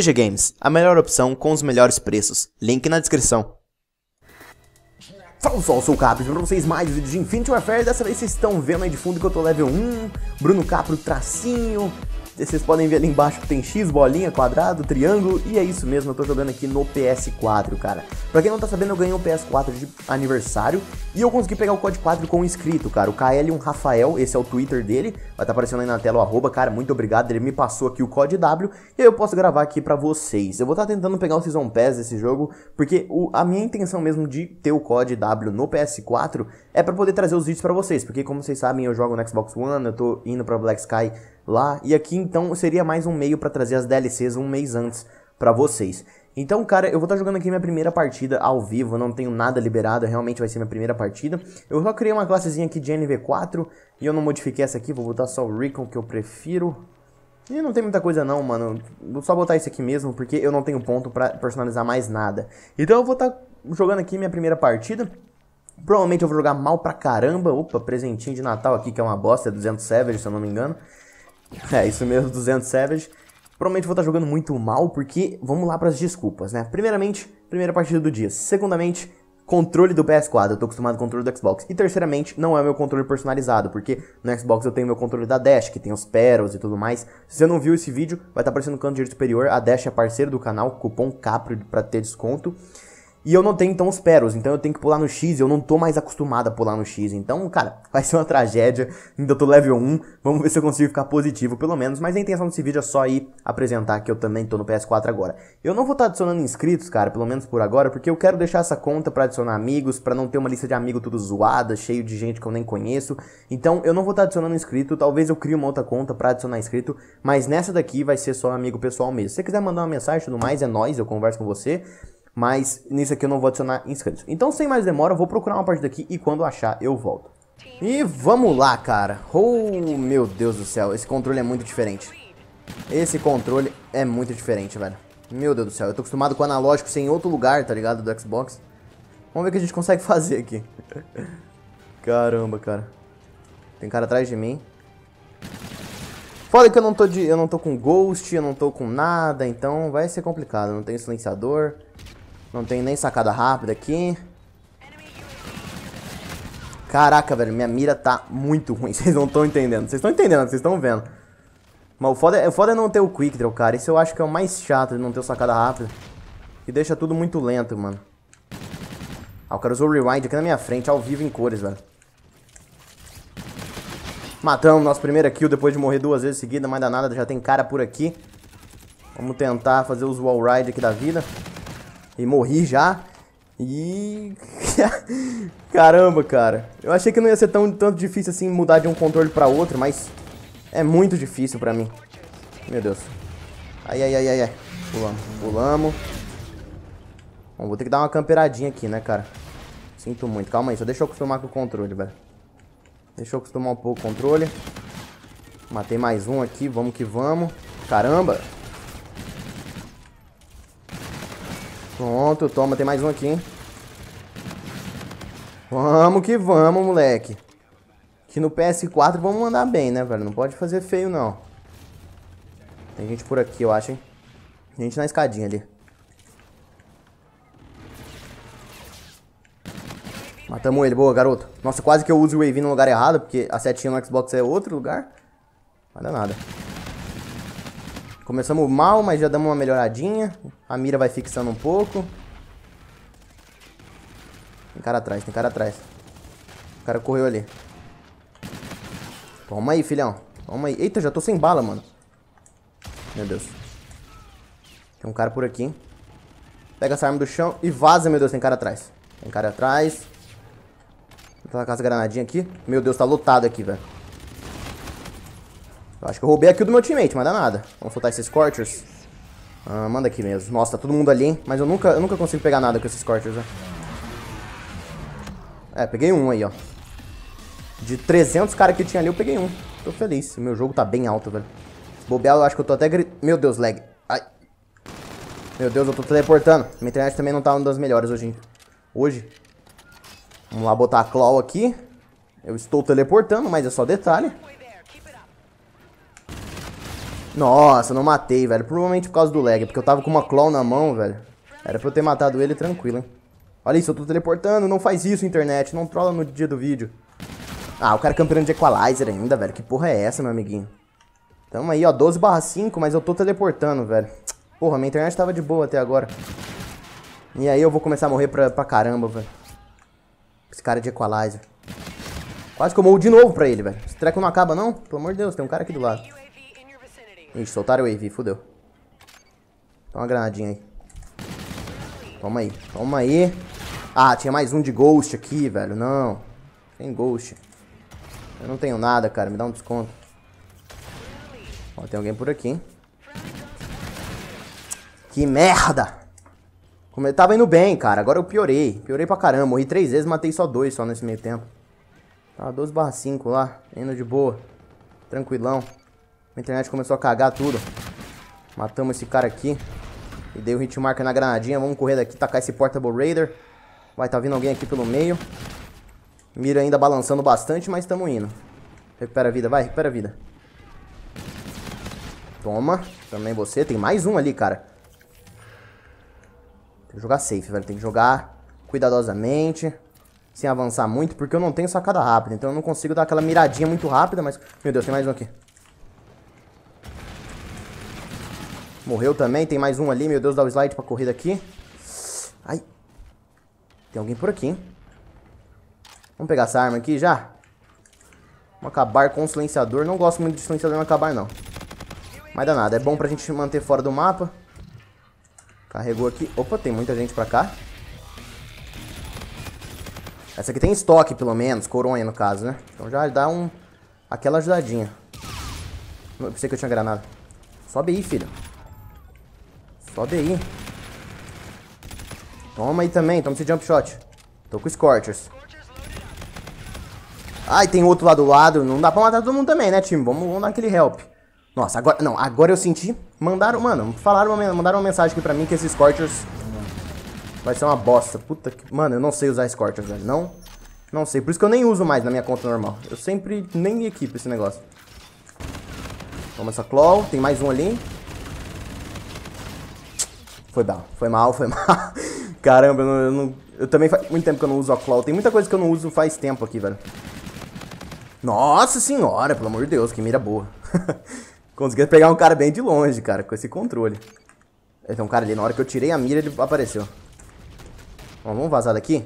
TG Games, a melhor opção com os melhores preços. Link na descrição. Fala pessoal, eu sou o Capri, pra vocês mais vídeos de Infinity Warfare, dessa vez vocês estão vendo aí de fundo que eu tô level 1, Bruno Capro tracinho, vocês podem ver ali embaixo que tem X, bolinha, quadrado, triângulo, e é isso mesmo, eu tô jogando aqui no PS4, cara. Pra quem não tá sabendo, eu ganhei o um PS4 de aniversário, e eu consegui pegar o código 4 com um inscrito, cara. O KL1 Rafael, esse é o Twitter dele, vai tá aparecendo aí na tela o arroba, cara, muito obrigado, ele me passou aqui o código W, e aí eu posso gravar aqui pra vocês. Eu vou estar tá tentando pegar o Season Pass desse jogo, porque o, a minha intenção mesmo de ter o código W no PS4 é pra poder trazer os vídeos pra vocês, porque como vocês sabem, eu jogo no Xbox One, eu tô indo pra Black Sky lá. E aqui então seria mais um meio para trazer as DLCs um mês antes para vocês. Então, cara, eu vou estar tá jogando aqui minha primeira partida ao vivo, não tenho nada liberado, realmente vai ser minha primeira partida. Eu só criei uma classezinha aqui de NV4 e eu não modifiquei essa aqui, vou botar só o Recon que eu prefiro. E não tem muita coisa não, mano, vou só botar isso aqui mesmo, porque eu não tenho ponto pra personalizar mais nada. Então eu vou estar tá jogando aqui minha primeira partida. Provavelmente eu vou jogar mal pra caramba, opa, presentinho de Natal aqui que é uma bosta, é 200 Savage se eu não me engano. É, isso mesmo, 200 Savage. Provavelmente vou estar jogando muito mal, porque vamos lá para as desculpas, né? Primeiramente, primeira partida do dia. Segundamente, controle do PS4, eu tô acostumado com o controle do Xbox. E terceiramente, não é o meu controle personalizado, porque no Xbox eu tenho meu controle da Dash, que tem os Perils e tudo mais. Se você não viu esse vídeo, vai estar aparecendo no canto direito superior, a Dash é parceiro do canal, cupom CAPRO para ter desconto. E eu não tenho, então, os peros, Então eu tenho que pular no X. Eu não tô mais acostumado a pular no X. Então, cara, vai ser uma tragédia. Ainda tô level 1. Vamos ver se eu consigo ficar positivo, pelo menos. Mas a intenção desse vídeo é só ir apresentar que eu também tô no PS4 agora. Eu não vou estar tá adicionando inscritos, cara, pelo menos por agora. Porque eu quero deixar essa conta para adicionar amigos. para não ter uma lista de amigos tudo zoada, cheio de gente que eu nem conheço. Então eu não vou estar tá adicionando inscrito. Talvez eu crie uma outra conta para adicionar inscrito. Mas nessa daqui vai ser só amigo pessoal mesmo. Se você quiser mandar uma mensagem e tudo mais, é nóis. Eu converso com você. Mas nisso aqui eu não vou adicionar inscritos. Então, sem mais demora, eu vou procurar uma partida aqui e quando achar, eu volto. E vamos lá, cara. Oh, meu Deus do céu. Esse controle é muito diferente. Esse controle é muito diferente, velho. Meu Deus do céu. Eu tô acostumado com o analógico sem outro lugar, tá ligado? Do Xbox. Vamos ver o que a gente consegue fazer aqui. Caramba, cara. Tem cara atrás de mim. Foda que eu não tô de, eu não tô com ghost, eu não tô com nada, então vai ser complicado. Não tenho silenciador. Não tem nem sacada rápida aqui. Caraca, velho, minha mira tá muito ruim. Vocês não estão entendendo. Vocês estão entendendo, vocês estão vendo. Mas o foda, é, o foda é não ter o quick draw, cara. Isso eu acho que é o mais chato de não ter o sacada rápida. E deixa tudo muito lento, mano. Ah, o cara usou o rewind aqui na minha frente, ao vivo em cores, velho. Matamos nosso primeiro kill depois de morrer duas vezes seguida, mais danada, já tem cara por aqui. Vamos tentar fazer os wall ride aqui da vida e morri já. E... Caramba, cara. Eu achei que não ia ser tão tanto difícil assim mudar de um controle pra outro, mas... É muito difícil pra mim. Meu Deus. Ai, ai, ai, ai, ai. Pulamos, pulamos. Bom, vou ter que dar uma camperadinha aqui, né, cara? Sinto muito. Calma aí, só deixa eu acostumar com o controle, velho. Deixa eu acostumar um pouco o controle. Matei mais um aqui, vamos que vamos. Caramba! Pronto, toma, tem mais um aqui, hein? Vamos que vamos, moleque. Que no PS4 vamos mandar bem, né, velho? Não pode fazer feio, não. Tem gente por aqui, eu acho, hein? Gente na escadinha ali. Matamos ele, boa, garoto. Nossa, quase que eu uso o Wave no lugar errado, porque a setinha no Xbox é outro lugar. vai dar nada. Começamos mal, mas já damos uma melhoradinha. A mira vai fixando um pouco. Tem cara atrás, tem cara atrás. O cara correu ali. Toma aí, filhão. Toma aí. Eita, já tô sem bala, mano. Meu Deus. Tem um cara por aqui, hein? Pega essa arma do chão e vaza, meu Deus. Tem cara atrás. Tem cara atrás. Vou tacar essa granadinha aqui. Meu Deus, tá lotado aqui, velho. Acho que eu roubei aqui do meu teammate, mas dá nada. Vamos soltar esses Scorchers. Ah, manda aqui mesmo. Nossa, tá todo mundo ali, hein? Mas eu nunca, eu nunca consigo pegar nada com esses Scorchers, né? É, peguei um aí, ó. De 300 caras que tinha ali, eu peguei um. Tô feliz. Meu jogo tá bem alto, velho. Se bobear, eu acho que eu tô até gritando. Meu Deus, lag. Ai. Meu Deus, eu tô teleportando. Minha internet também não tá uma das melhores hoje. Hoje. Vamos lá botar a claw aqui. Eu estou teleportando, mas é só detalhe. Nossa, não matei, velho. Provavelmente por causa do lag, porque eu tava com uma claw na mão, velho. Era pra eu ter matado ele tranquilo, hein. Olha isso, eu tô teleportando. Não faz isso, internet. Não trola no dia do vídeo. Ah, o cara é campeão de Equalizer ainda, velho. Que porra é essa, meu amiguinho? Tamo aí, ó. 12 barra 5, mas eu tô teleportando, velho. Porra, minha internet tava de boa até agora. E aí eu vou começar a morrer pra, pra caramba, velho. Esse cara de Equalizer. Quase que eu morro de novo pra ele, velho. Esse treco não acaba, não? Pelo amor de Deus, tem um cara aqui do lado. Ixi, soltaram o Wave, fodeu. Toma uma granadinha aí. Toma aí, toma aí. Ah, tinha mais um de Ghost aqui, velho. Não. Tem Ghost. Eu não tenho nada, cara. Me dá um desconto. Ó, tem alguém por aqui, hein? Que merda! Como eu tava indo bem, cara. Agora eu piorei. Piorei pra caramba. Morri três vezes, matei só dois só nesse meio tempo. Tava tá, 12 barra 5 lá. Indo de boa. Tranquilão. A internet começou a cagar tudo. Matamos esse cara aqui. E dei o hit na granadinha. Vamos correr daqui, tacar esse Portable Raider. Vai, tá vindo alguém aqui pelo meio. Mira ainda balançando bastante, mas estamos indo. Recupera a vida, vai, recupera a vida. Toma. Também você. Tem mais um ali, cara. Tem que jogar safe, velho. Tem que jogar cuidadosamente. Sem avançar muito, porque eu não tenho sacada rápida. Então eu não consigo dar aquela miradinha muito rápida, mas... Meu Deus, tem mais um aqui. Morreu também. Tem mais um ali. Meu Deus, dá o slide pra correr daqui. Ai. Tem alguém por aqui, hein? Vamos pegar essa arma aqui já. Vamos acabar com o silenciador. Não gosto muito de silenciador não acabar, não. Mas nada, É bom pra gente manter fora do mapa. Carregou aqui. Opa, tem muita gente pra cá. Essa aqui tem estoque, pelo menos. Coronha, no caso, né? Então já dá um... Aquela ajudadinha. Não pensei que eu tinha granada. Sobe aí, filho. Sobe aí. Toma aí também, toma esse jump shot. Tô com Scorchers. Ai, tem outro lá do lado. Não dá pra matar todo mundo também, né, time? Vamos, vamos dar aquele help. Nossa, agora... Não, agora eu senti... Mandaram... Mano, falaram uma, mandaram uma mensagem aqui pra mim que esses Scorchers... Vai ser uma bosta. Puta que... Mano, eu não sei usar Scorchers, velho. Não... Não sei. Por isso que eu nem uso mais na minha conta normal. Eu sempre nem equipo esse negócio. Toma essa claw. Tem mais um ali. Foi mal, foi mal, foi mal. Caramba, eu, não, eu, não, eu também faz muito tempo que eu não uso a Claw. Tem muita coisa que eu não uso faz tempo aqui, velho. Nossa senhora, pelo amor de Deus, que mira boa. Consegui pegar um cara bem de longe, cara, com esse controle. Tem um cara ali, na hora que eu tirei a mira, ele apareceu. Bom, vamos vazar daqui.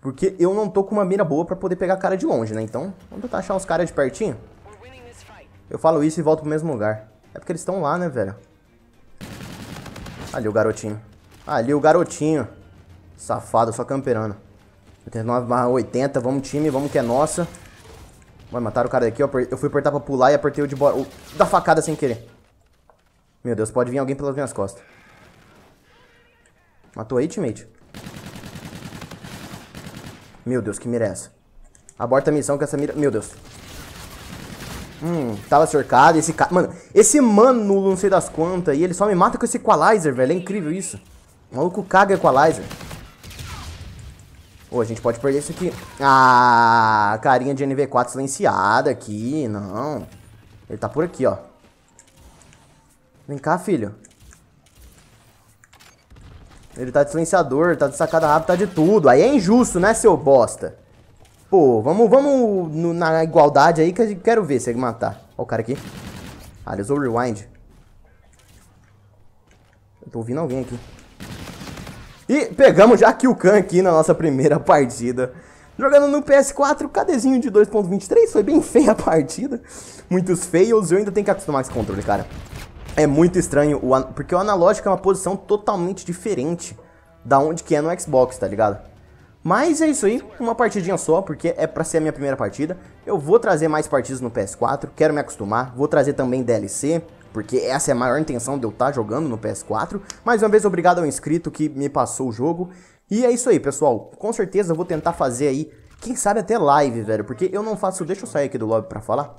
Porque eu não tô com uma mira boa pra poder pegar cara de longe, né? Então, vamos tentar achar os caras de pertinho. Eu falo isso e volto pro mesmo lugar. É porque eles estão lá, né, velho? Ali o garotinho. Ali o garotinho. Safado, só camperando. 89 barra 80. Vamos time, vamos que é nossa. Vai matar o cara daqui, ó. Eu fui apertar pra pular e apertei o de bora. da facada sem querer. Meu Deus, pode vir alguém pelas minhas costas. Matou aí, teammate? Meu Deus, que mira é essa? Aborta a missão com essa mira... Meu Deus. Hum, tava cercado. Esse cara. Mano, esse mano, não sei das quantas, e ele só me mata com esse equalizer, velho. É incrível isso. O maluco caga equalizer. ou oh, a gente pode perder isso aqui. Ah, carinha de NV4 silenciada aqui. Não. Ele tá por aqui, ó. Vem cá, filho. Ele tá de silenciador, tá de sacada rápida, tá de tudo. Aí é injusto, né, seu bosta? Pô, vamos, vamos no, na igualdade aí que eu quero ver se ele matar. Ó o cara aqui. Ah, ele usou rewind. Eu tô ouvindo alguém aqui. E pegamos já Khan aqui na nossa primeira partida. Jogando no PS4, cadezinho de 2.23, foi bem feia a partida. Muitos fails, eu ainda tenho que acostumar esse controle, cara. É muito estranho, o porque o analógico é uma posição totalmente diferente da onde que é no Xbox, tá ligado? Mas é isso aí, uma partidinha só, porque é pra ser a minha primeira partida. Eu vou trazer mais partidas no PS4, quero me acostumar. Vou trazer também DLC, porque essa é a maior intenção de eu estar tá jogando no PS4. Mais uma vez, obrigado ao inscrito que me passou o jogo. E é isso aí, pessoal. Com certeza eu vou tentar fazer aí, quem sabe até live, velho. Porque eu não faço... Deixa eu sair aqui do lobby pra falar.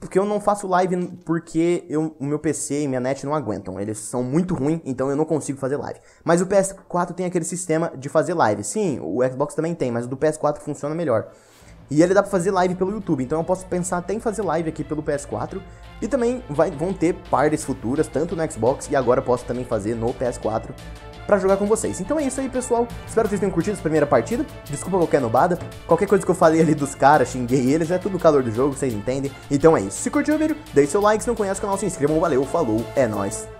Porque eu não faço live porque eu, o meu PC e minha net não aguentam. Eles são muito ruins, então eu não consigo fazer live. Mas o PS4 tem aquele sistema de fazer live. Sim, o Xbox também tem, mas o do PS4 funciona melhor. E ele dá pra fazer live pelo YouTube, então eu posso pensar até em fazer live aqui pelo PS4. E também vai, vão ter parties futuras, tanto no Xbox e agora posso também fazer no PS4 para jogar com vocês. Então é isso aí, pessoal. Espero que vocês tenham curtido essa primeira partida. Desculpa qualquer nobada. Qualquer coisa que eu falei ali dos caras, xinguei eles, é tudo calor do jogo, vocês entendem. Então é isso. Se curtiu o vídeo, deixe seu like. Se não conhece o canal, se inscrevam. Valeu, falou, é nóis.